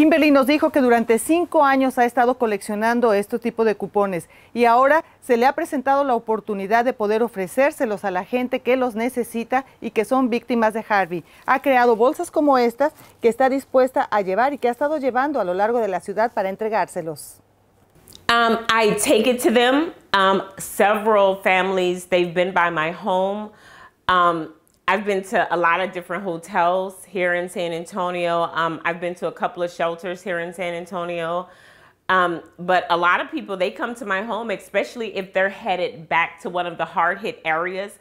Kimberly nos dijo que durante cinco años ha estado coleccionando este tipo de cupones y ahora se le ha presentado la oportunidad de poder ofrecérselos a la gente que los necesita y que son víctimas de Harvey. Ha creado bolsas como estas que está dispuesta a llevar y que ha estado llevando a lo largo de la ciudad para entregárselos. Um, I take it to them. Um, several families, they've been by my home. Um, I've been to a lot of different hotels here in San Antonio. Um, I've been to a couple of shelters here in San Antonio. Um, but a lot of people, they come to my home, especially if they're headed back to one of the hard hit areas.